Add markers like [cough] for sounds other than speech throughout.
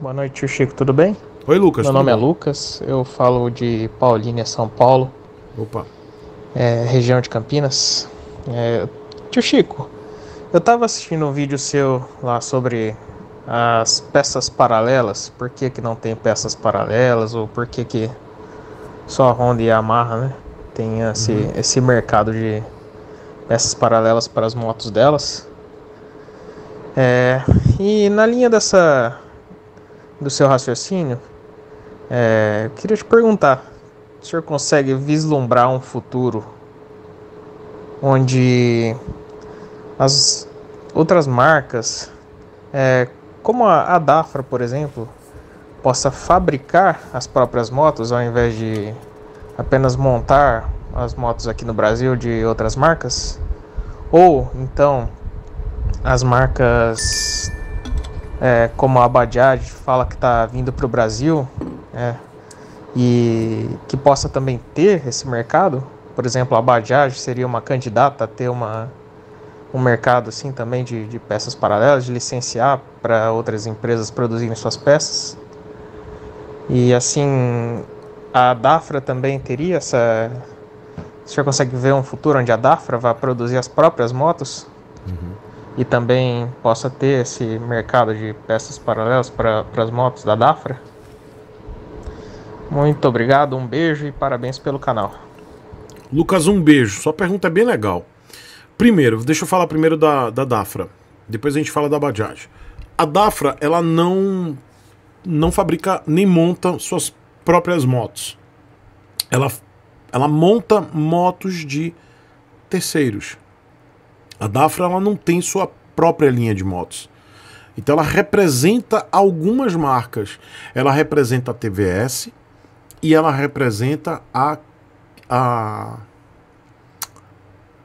Boa noite, tio Chico, tudo bem? Oi, Lucas. Meu nome é bom? é Lucas, eu falo de Paulínia, São Paulo. Opa. É, região de Campinas. É, tio Chico, eu estava assistindo um vídeo seu lá sobre as peças paralelas. Por que, que não tem peças paralelas? Ou por que, que só a Honda e a Yamaha né, tem esse, uhum. esse mercado de peças paralelas para as motos delas? É, e na linha dessa do seu raciocínio, é, queria te perguntar: o senhor consegue vislumbrar um futuro onde as outras marcas, é, como a, a Dafra, por exemplo, possa fabricar as próprias motos ao invés de apenas montar as motos aqui no Brasil de outras marcas? Ou então as marcas é, como a Abadiad fala que está vindo para o Brasil, é, e que possa também ter esse mercado. Por exemplo, a Bajaj seria uma candidata a ter uma, um mercado assim também de, de peças paralelas, de licenciar para outras empresas produzirem suas peças. E assim, a Dafra também teria essa. O senhor consegue ver um futuro onde a Dafra vai produzir as próprias motos? Uhum e também possa ter esse mercado de peças paralelas para as motos da Dafra. Muito obrigado, um beijo e parabéns pelo canal. Lucas, um beijo. Sua pergunta é bem legal. Primeiro, deixa eu falar primeiro da, da Dafra. Depois a gente fala da Bajaj. A Dafra, ela não não fabrica nem monta suas próprias motos. Ela, ela monta motos de terceiros. A Dafra ela não tem sua própria linha de motos. Então ela representa algumas marcas. Ela representa a TVS e ela representa a a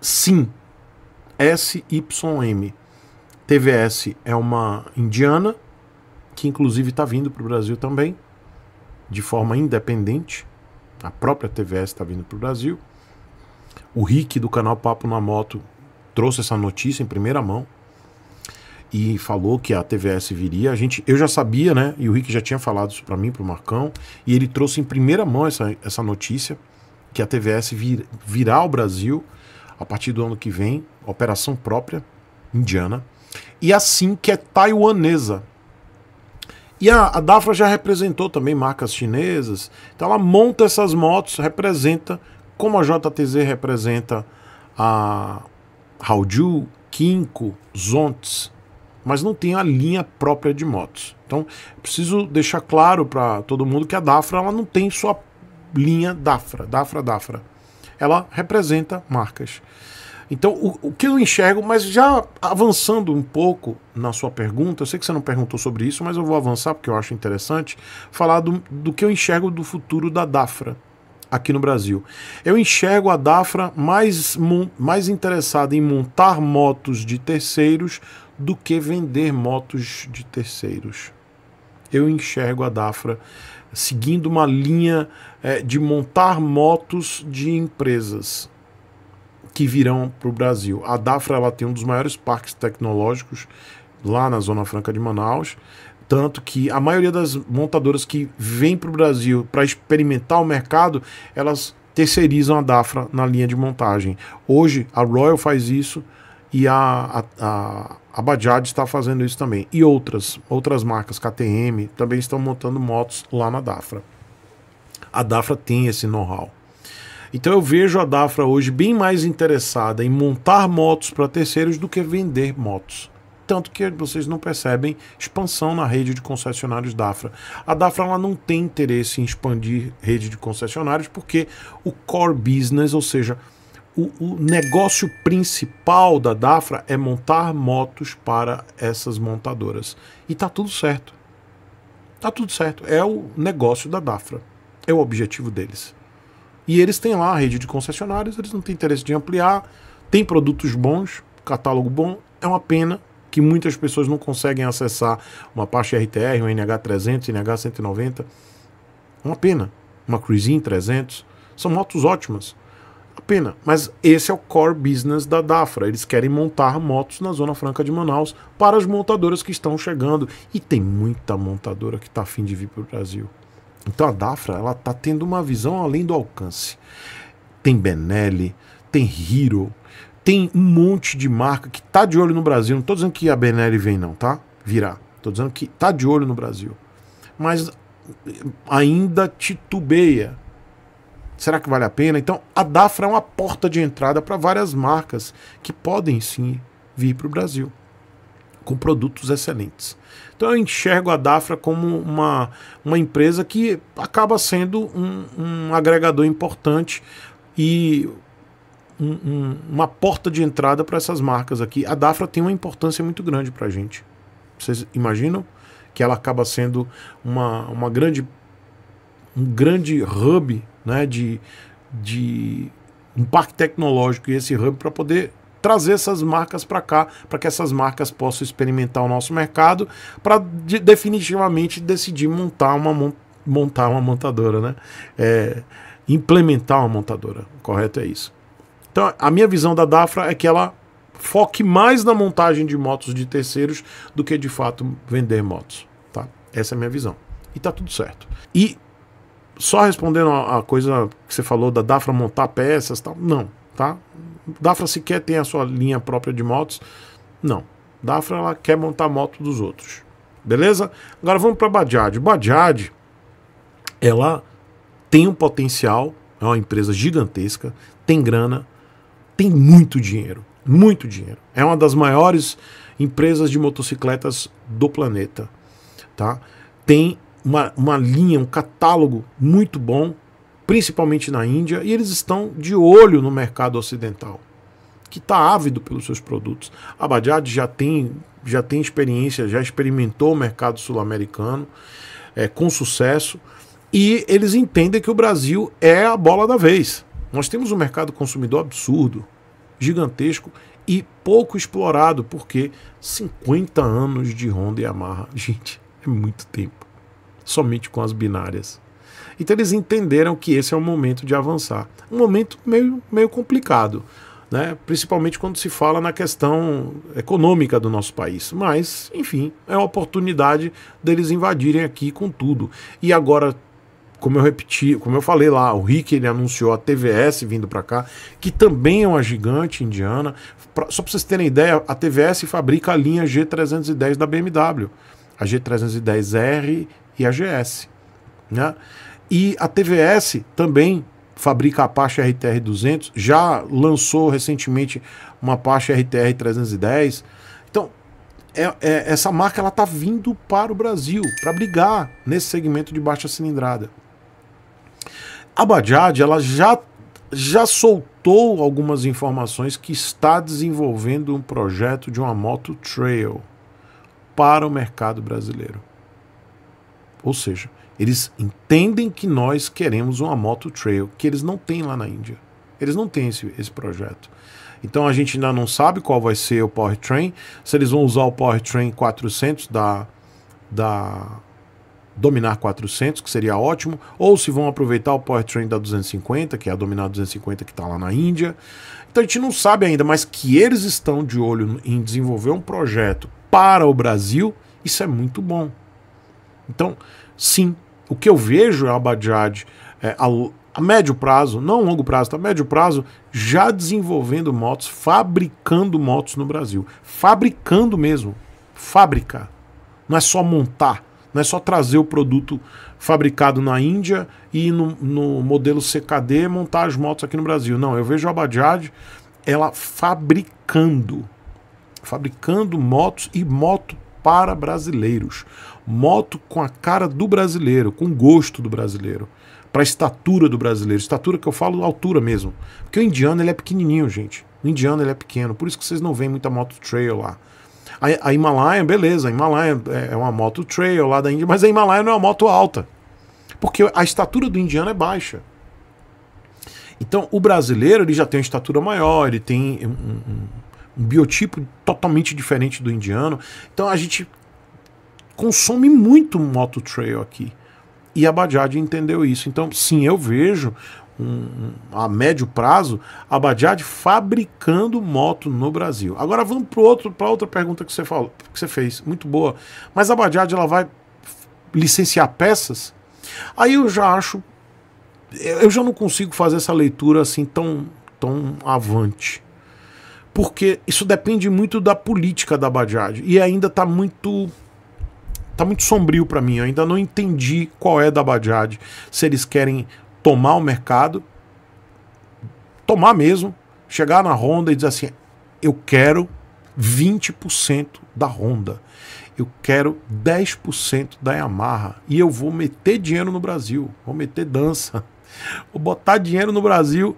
Sim. SYM. TVS é uma indiana que inclusive está vindo para o Brasil também de forma independente. A própria TVS está vindo para o Brasil. O Rick do canal Papo na Moto trouxe essa notícia em primeira mão e falou que a TVS viria. A gente, eu já sabia, né? E o Rick já tinha falado isso para mim, para o Marcão, e ele trouxe em primeira mão essa, essa notícia que a TVS vir, virá ao Brasil a partir do ano que vem, operação própria indiana, e assim que é taiwanesa. E a, a Dafra já representou também marcas chinesas, então ela monta essas motos, representa como a JTZ representa a Haoju, Kinko, Zontes, mas não tem a linha própria de motos. Então, preciso deixar claro para todo mundo que a Dafra ela não tem sua linha Dafra, Dafra, Dafra. Ela representa marcas. Então, o, o, que eu enxergo, mas já avançando um pouco na sua pergunta, eu sei que você não perguntou sobre isso, mas eu vou avançar porque eu acho interessante falar do, do que eu enxergo do futuro da Dafra aqui no Brasil. Eu enxergo a Dafra mais, mais interessada em montar motos de terceiros do que vender motos de terceiros. Eu enxergo a Dafra seguindo uma linha é, de montar motos de empresas que virão para o Brasil. A Dafra ela tem um dos maiores parques tecnológicos lá na Zona Franca de Manaus. Tanto que a maioria das montadoras que vem para o Brasil para experimentar o mercado, elas terceirizam a DAFRA na linha de montagem. Hoje a Royal faz isso e a, a, a Bajaj está fazendo isso também. E outras, outras marcas, KTM, também estão montando motos lá na DAFRA. A DAFRA tem esse know-how. Então eu vejo a DAFRA hoje bem mais interessada em montar motos para terceiros do que vender motos. Tanto que vocês não percebem expansão na rede de concessionários DAFRA. A DAFRA ela não tem interesse em expandir rede de concessionários porque o core business, ou seja, o, o negócio principal da DAFRA é montar motos para essas montadoras. E tá tudo certo. Tá tudo certo. É o negócio da DAFRA. É o objetivo deles. E eles têm lá a rede de concessionários, eles não têm interesse de ampliar, tem produtos bons, catálogo bom. É uma pena que muitas pessoas não conseguem acessar uma Apache RTR, uma NH300, NH190. Uma pena. Uma Cruisin 300. São motos ótimas. pena. Mas esse é o core business da Dafra. Eles querem montar motos na Zona Franca de Manaus para as montadoras que estão chegando. E tem muita montadora que está afim de vir para o Brasil. Então a Dafra ela está tendo uma visão além do alcance. Tem Benelli, tem Hero, tem um monte de marca que tá de olho no Brasil. Não tô dizendo que a Benelli vem, não, tá? Virá. Tô dizendo que tá de olho no Brasil. Mas eh, ainda titubeia. Será que vale a pena? Então, a Dafra é uma porta de entrada para várias marcas que podem sim vir para o Brasil com produtos excelentes. Então, eu enxergo a Dafra como uma, uma empresa que acaba sendo um, um agregador importante e um, uma porta de entrada para essas marcas aqui. A Dafra tem uma importância muito grande para a gente. Vocês imaginam que ela acaba sendo uma, uma grande, um grande hub né, de, de parque tecnológico e esse hub para poder trazer essas marcas para cá, para que essas marcas possam experimentar o nosso mercado, para de, definitivamente decidir montar uma montar uma montadora, né? É, implementar uma montadora, correto é isso. Então, a minha visão da Dafra é que ela foque mais na montagem de motos de terceiros do que de fato vender motos, tá? Essa é a minha visão. E tá tudo certo. E só respondendo a, coisa que você falou da Dafra montar peças, tal, não, tá? Dafra sequer tem a sua linha própria de motos, não. Dafra ela quer montar moto dos outros. Beleza? Agora vamos para Bajaj. Bajaj ela tem um potencial, é uma empresa gigantesca, tem grana, tem muito dinheiro, muito dinheiro. É uma das maiores empresas de motocicletas do planeta, tá? Tem uma, uma linha, um catálogo muito bom, principalmente na Índia, e eles estão de olho no mercado ocidental, que está ávido pelos seus produtos. A Bajaj já tem, já tem experiência, já experimentou o mercado sul-americano é, com sucesso, e eles entendem que o Brasil é a bola da vez. Nós temos um mercado consumidor absurdo, gigantesco e pouco explorado, porque 50 anos de Honda e Yamaha, [laughs] gente, é muito tempo. Somente com as binárias. Então eles entenderam que esse é o momento de avançar. Um momento meio, meio complicado, né? principalmente quando se fala na questão econômica do nosso país. Mas, enfim, é uma oportunidade deles invadirem aqui com tudo. E agora como eu repeti, como eu falei lá, o Rick ele anunciou a TVS vindo para cá, que também é uma gigante indiana. Pra, só para vocês terem ideia, a TVS fabrica a linha G310 da BMW, a G310R e a GS, né? E a TVS também fabrica a Apache RTR 200, já lançou recentemente uma Apache RTR 310. Então, é, é, essa marca ela está vindo para o Brasil para brigar nesse segmento de baixa cilindrada. A Bajaj ela já, já soltou algumas informações que está desenvolvendo um projeto de uma moto trail para o mercado brasileiro. Ou seja, eles entendem que nós queremos uma moto trail, que eles não têm lá na Índia. Eles não têm esse, esse projeto. Então a gente ainda não sabe qual vai ser o powertrain, se eles vão usar o powertrain 400 da, da dominar 400, que seria ótimo, ou se vão aproveitar o powertrain da 250, que é a dominar 250 que está lá na Índia. Então a gente não sabe ainda, mas que eles estão de olho em desenvolver um projeto para o Brasil, isso é muito bom. Então, sim, o que eu vejo é a Bajaj é, a, a, médio prazo, não longo prazo, tá? a médio prazo, já desenvolvendo motos, fabricando motos no Brasil. Fabricando mesmo. Fábrica. Não é só montar não é só trazer o produto fabricado na Índia e no, no modelo CKD montar as motos aqui no Brasil. Não, eu vejo a Bajaj ela fabricando, fabricando motos e moto para brasileiros. Moto com a cara do brasileiro, com o gosto do brasileiro, para a estatura do brasileiro. Estatura que eu falo, altura mesmo. Porque o indiano ele é pequenininho, gente. O indiano ele é pequeno, por isso que vocês não veem muita moto trail lá. A, a Himalaia, beleza, a Himalaia é, é uma moto trail lá da Índia, mas a Himalaia não é uma moto alta. Porque a estatura do indiano é baixa. Então, o brasileiro ele já tem uma estatura maior, ele tem um, um, um biotipo totalmente diferente do indiano. Então, a gente consome muito moto trail aqui. E a Bajaj entendeu isso. Então, sim, eu vejo um, a médio prazo a Bajaj fabricando moto no Brasil. Agora vamos para outra pergunta que você, falou, que você fez, muito boa. Mas a Bajaj ela vai licenciar peças? Aí eu já acho, eu já não consigo fazer essa leitura assim tão, tão avante. Porque isso depende muito da política da Bajaj e ainda está muito tá muito sombrio para mim. Eu ainda não entendi qual é da Bajaj, se eles querem tomar o mercado, tomar mesmo, chegar na Honda e dizer assim: eu quero 20% da Honda, eu quero 10% da Yamaha e eu vou meter dinheiro no Brasil, vou meter dança, [laughs] vou botar dinheiro no Brasil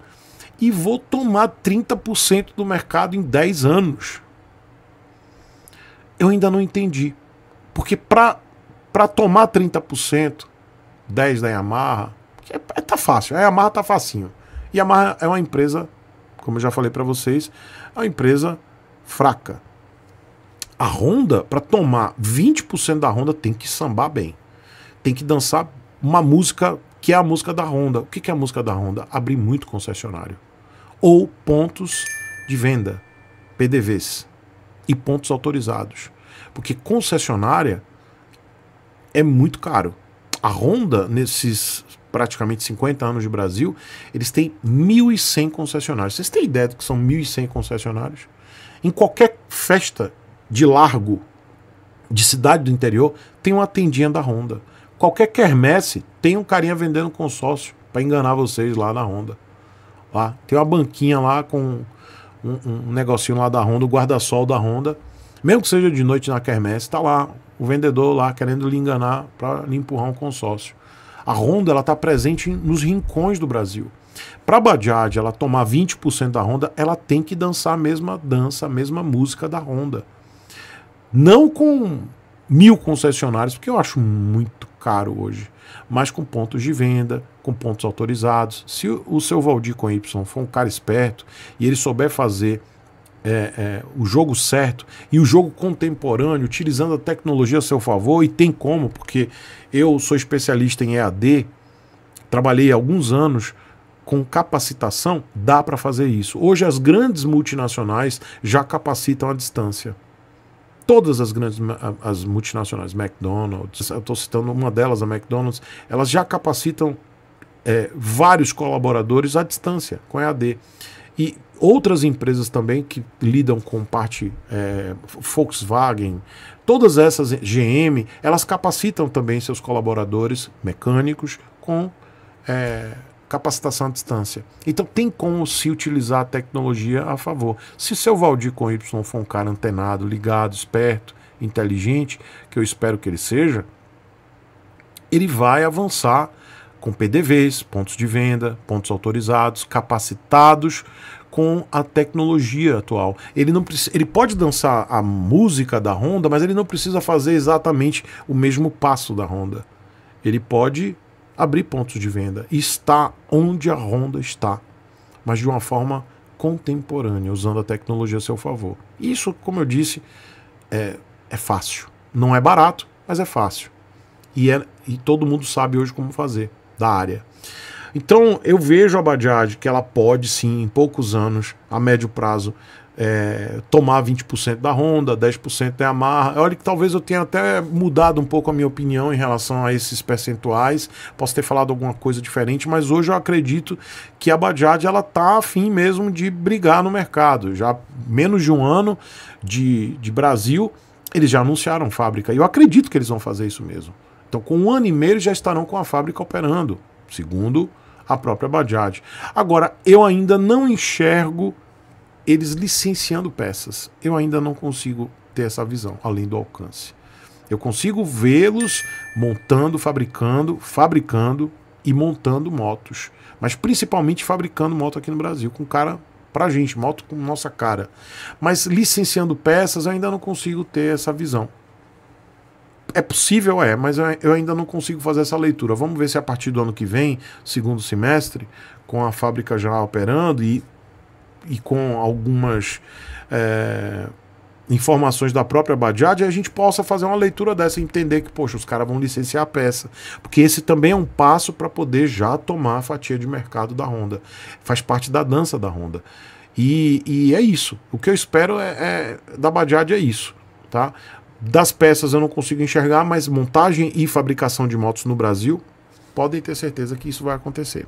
e vou tomar 30% do mercado em 10 anos. Eu ainda não entendi. Porque para tomar 30%, 10 da Yamaha, é, é, tá fácil, é, a Yamaha tá facinho. E a Yamaha é uma empresa, como eu já falei para vocês, é uma empresa fraca. A Honda, para tomar 20% da Honda, tem que sambar bem. Tem que dançar uma música que é a música da Honda. O que é a música da Honda? Abrir muito concessionário. Ou pontos de venda, PDVs e pontos autorizados. Porque concessionária é muito caro. A Honda, nesses praticamente 50 anos de Brasil, eles têm 1.100 concessionários. Vocês têm ideia do que são 1.100 concessionários? Em qualquer festa de largo de cidade do interior, tem uma tendinha da Honda. Qualquer quermesse tem um carinha vendendo consórcio para enganar vocês lá na Honda. Lá, tem uma banquinha lá com um, um negocinho lá da Honda, o guarda-sol da Honda. Mesmo que seja de noite na quermesse, está lá o vendedor lá querendo lhe enganar para lhe empurrar um consórcio. A Honda ela está presente nos rincões do Brasil. Para a Bajaj ela tomar 20% da Honda, ela tem que dançar a mesma dança, a mesma música da Honda. Não com mil concessionários, porque eu acho muito caro hoje, mas com pontos de venda, com pontos autorizados. Se o seu Valdir com Y for um cara esperto e ele souber fazer é, é, o jogo certo e o jogo contemporâneo, utilizando a tecnologia a seu favor, e tem como, porque eu sou especialista em EAD, trabalhei alguns anos com capacitação, dá para fazer isso. Hoje as grandes multinacionais já capacitam à distância. Todas as grandes as multinacionais, McDonald's, eu estou citando uma delas, a McDonald's, elas já capacitam é, vários colaboradores à distância, com EAD. E outras empresas também que lidam com parte é, Volkswagen, todas essas GM, elas capacitam também seus colaboradores mecânicos com é, capacitação à distância. Então tem como se utilizar a tecnologia a favor. Se seu Valdir com Y for um cara antenado, ligado, esperto, inteligente, que eu espero que ele seja, ele vai avançar com PDVs, pontos de venda, pontos autorizados, capacitados com a tecnologia atual. Ele não ele pode dançar a música da Honda, mas ele não precisa fazer exatamente o mesmo passo da Honda. Ele pode abrir pontos de venda e está onde a Honda está, mas de uma forma contemporânea, usando a tecnologia a seu favor. Isso, como eu disse, é, é fácil. Não é barato, mas é fácil. E, é, e todo mundo sabe hoje como fazer da área. Então eu vejo a Bajaj que ela pode sim, em poucos anos, a médio prazo, é, tomar 20% da Honda, 10% é Amarra. Olha que talvez eu tenha até mudado um pouco a minha opinião em relação a esses percentuais. Posso ter falado alguma coisa diferente, mas hoje eu acredito que a Bajaj ela tá afim mesmo de brigar no mercado. Já menos de um ano de, de Brasil, eles já anunciaram fábrica. E eu acredito que eles vão fazer isso mesmo. Então, com um ano e meio já estarão com a fábrica operando, segundo a própria Bajaj. Agora, eu ainda não enxergo eles licenciando peças. Eu ainda não consigo ter essa visão, além do alcance. Eu consigo vê-los montando, fabricando, fabricando e montando motos. Mas principalmente fabricando moto aqui no Brasil, com cara pra gente, moto com nossa cara. Mas licenciando peças, eu ainda não consigo ter essa visão é possível, é, mas eu ainda não consigo fazer essa leitura. Vamos ver se a partir do ano que vem, segundo semestre, com a fábrica já operando e, e com algumas é, informações da própria Bajaj, a gente possa fazer uma leitura dessa e entender que, poxa, os caras vão licenciar a peça. Porque esse também é um passo para poder já tomar a fatia de mercado da Honda. Faz parte da dança da Honda. E, e é isso. O que eu espero é, é da Bajaj é isso. Tá? Das peças eu não consigo enxergar, mas montagem e fabricação de motos no Brasil, podem ter certeza que isso vai acontecer.